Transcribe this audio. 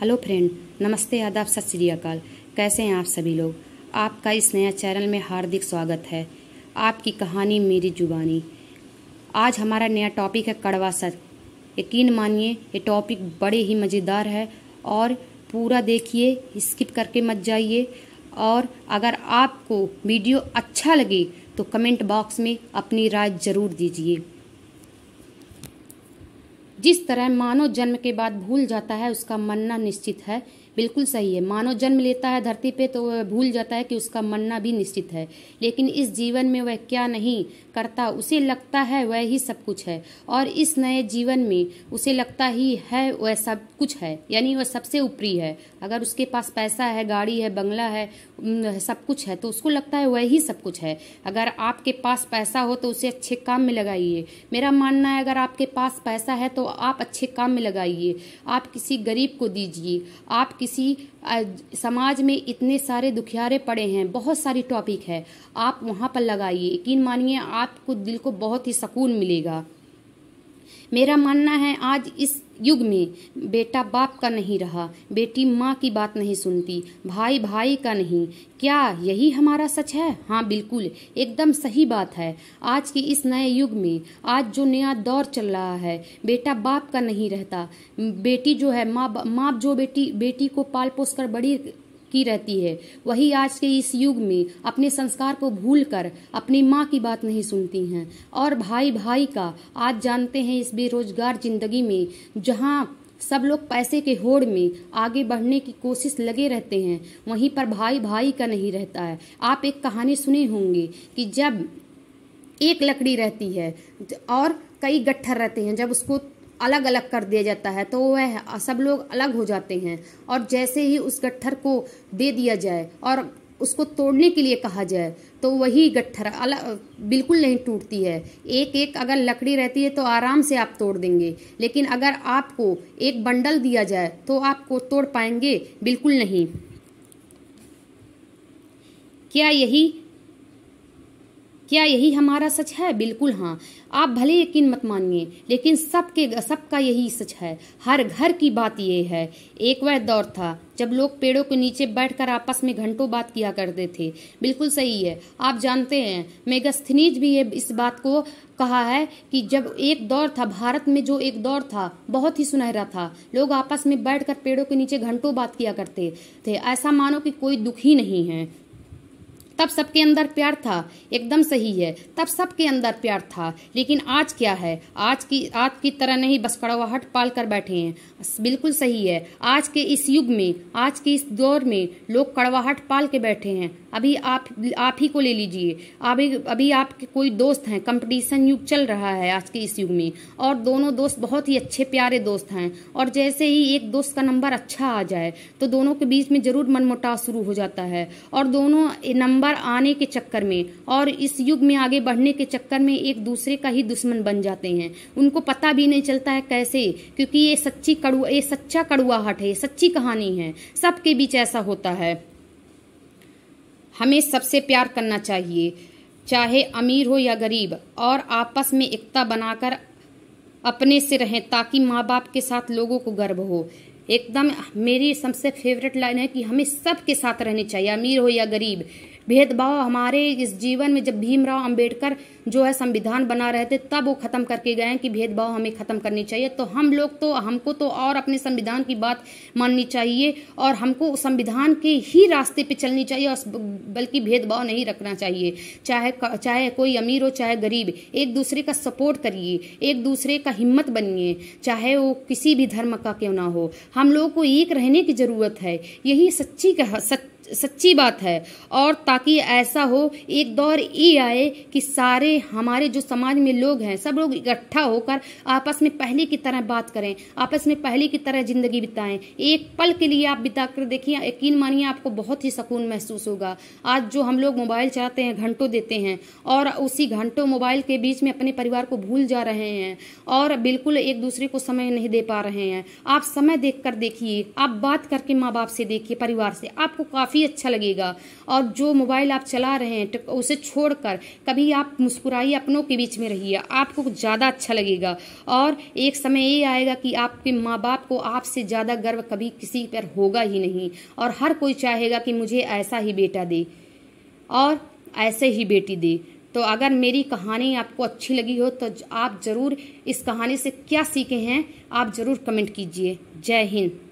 hello friend नमस्ते आदाब सत श्री अकाल कैसे हैं आप सभी लोग आपका इस नया चैनल में हार्दिक स्वागत है आपकी कहानी मेरी जुबानी आज हमारा नया टॉपिक है कड़वा सच यकीन मानिए ये टॉपिक बड़े ही मज़ेदार है और पूरा देखिए स्किप करके मत जाइए और अगर आपको वीडियो अच्छा लगे तो कमेंट बॉक्स में अपनी राय ज़रूर दीजिए जिस तरह मानव जन्म के बाद भूल जाता है उसका मरना निश्चित है बिल्कुल सही है मानव जन्म लेता है धरती पे तो वह भूल जाता है कि उसका मरना भी निश्चित है लेकिन इस जीवन में वह क्या नहीं करता उसे लगता है वह ही सब कुछ है और इस नए जीवन में उसे लगता ही है वह सब कुछ है यानी वह सबसे ऊपरी है अगर उसके पास पैसा है गाड़ी है बंगला है सब कुछ है तो उसको लगता है वह ही सब कुछ है अगर आपके पास पैसा हो तो उसे अच्छे काम में लगाइए मेरा मानना है अगर आपके पास पैसा है तो आप अच्छे काम में लगाइए आप किसी गरीब को दीजिए आप किसी समाज में इतने सारे दुखियारे पड़े हैं बहुत सारी टॉपिक है आप वहाँ पर लगाइए यकीन मानिए आपको दिल को बहुत ही सुकून मिलेगा मेरा मानना है आज इस युग में बेटा बाप का नहीं रहा बेटी माँ की बात नहीं सुनती भाई भाई का नहीं क्या यही हमारा सच है हाँ बिल्कुल एकदम सही बात है आज के इस नए युग में आज जो नया दौर चल रहा है बेटा बाप का नहीं रहता बेटी जो है माँ माँ जो बेटी बेटी को पाल पोस कर बड़ी की रहती है वही आज के इस युग में अपने संस्कार को भूलकर अपनी माँ की बात नहीं सुनती हैं और भाई भाई का आज जानते हैं इस बेरोजगार जिंदगी में जहाँ सब लोग पैसे के होड़ में आगे बढ़ने की कोशिश लगे रहते हैं वहीं पर भाई भाई का नहीं रहता है आप एक कहानी सुने होंगे कि जब एक लकड़ी रहती है और कई गट्ठर रहते हैं जब उसको अलग अलग कर दिया जाता है तो वह सब लोग अलग हो जाते हैं और जैसे ही उस गट्ठर को दे दिया जाए और उसको तोड़ने के लिए कहा जाए तो वही गट्ठर अलग बिल्कुल नहीं टूटती है एक एक अगर लकड़ी रहती है तो आराम से आप तोड़ देंगे लेकिन अगर आपको एक बंडल दिया जाए तो आपको तोड़ पाएंगे बिल्कुल नहीं क्या यही क्या यही हमारा सच है बिल्कुल हाँ आप भले यकीन मत मानिए लेकिन सबके सबका यही सच है हर घर की बात ये है एक वह दौर था जब लोग पेड़ों के नीचे बैठकर आपस में घंटों बात किया करते थे बिल्कुल सही है आप जानते हैं मेगस्थनीज भी ये इस बात को कहा है कि जब एक दौर था भारत में जो एक दौर था बहुत ही सुनहरा था लोग आपस में बैठकर पेड़ों के नीचे घंटों बात किया करते थे ऐसा मानो कि कोई दुखी नहीं है तब सबके अंदर प्यार था एकदम सही है तब सबके अंदर प्यार था लेकिन आज क्या है आज की आज की तरह नहीं बस कड़वाहट पाल कर बैठे हैं बिल्कुल सही है आज के इस युग में आज के इस दौर में लोग कड़वाहट पाल के बैठे हैं अभी आप आप ही को ले लीजिए अभी अभी आपके कोई दोस्त हैं कंपटीशन युग चल रहा है आज के इस युग में और दोनों दोस्त बहुत ही अच्छे प्यारे दोस्त हैं और जैसे ही एक दोस्त का नंबर अच्छा आ जाए तो दोनों के बीच में ज़रूर मनमुटाव शुरू हो जाता है और दोनों नंबर आने के चक्कर में और इस युग में आगे बढ़ने के चक्कर में एक दूसरे का ही दुश्मन बन जाते हैं उनको पता भी नहीं चलता है कैसे क्योंकि ये सच्ची कड़ुआ ये सच्चा कड़ुआहट है ये सच्ची कहानी है सबके बीच ऐसा होता है हमें सबसे प्यार करना चाहिए चाहे अमीर हो या गरीब और आपस में एकता बनाकर अपने से रहें ताकि माँ बाप के साथ लोगों को गर्व हो एकदम मेरी सबसे फेवरेट लाइन है कि हमें सबके साथ रहने चाहिए अमीर हो या गरीब भेदभाव हमारे इस जीवन में जब भीमराव अंबेडकर जो है संविधान बना रहे थे तब वो खत्म करके गए कि भेदभाव हमें खत्म करनी चाहिए तो हम लोग तो हमको तो और अपने संविधान की बात माननी चाहिए और हमको संविधान के ही रास्ते पे चलनी चाहिए और बल्कि भेदभाव नहीं रखना चाहिए चाहे चाहे कोई अमीर हो चाहे गरीब एक दूसरे का सपोर्ट करिए एक दूसरे का हिम्मत बनिए चाहे वो किसी भी धर्म का क्यों ना हो हम लोगों को एक रहने की ज़रूरत है यही सच्ची कह सच सच्ची बात है और ताकि ऐसा हो एक दौर ये आए कि सारे हमारे जो समाज में लोग हैं सब लोग इकट्ठा होकर आपस में पहले की तरह बात करें आपस में पहले की तरह ज़िंदगी बिताएं एक पल के लिए आप बिता कर देखिए यकीन मानिए आपको बहुत ही सुकून महसूस होगा आज जो हम लोग मोबाइल चलाते हैं घंटों देते हैं और उसी घंटों मोबाइल के बीच में अपने परिवार को भूल जा रहे हैं और बिल्कुल एक दूसरे को समय नहीं दे पा रहे हैं आप समय देख कर देखिए आप बात करके माँ बाप से देखिए परिवार से आपको काफ़ी काफ़ी अच्छा लगेगा और जो मोबाइल आप चला रहे हैं उसे छोड़कर कभी आप मुस्कुराइए अपनों के बीच में रहिए आपको ज़्यादा अच्छा लगेगा और एक समय ये आएगा कि आपके माँ बाप को आपसे ज़्यादा गर्व कभी किसी पर होगा ही नहीं और हर कोई चाहेगा कि मुझे ऐसा ही बेटा दे और ऐसे ही बेटी दे तो अगर मेरी कहानी आपको अच्छी लगी हो तो आप ज़रूर इस कहानी से क्या सीखे हैं आप ज़रूर कमेंट कीजिए जय हिंद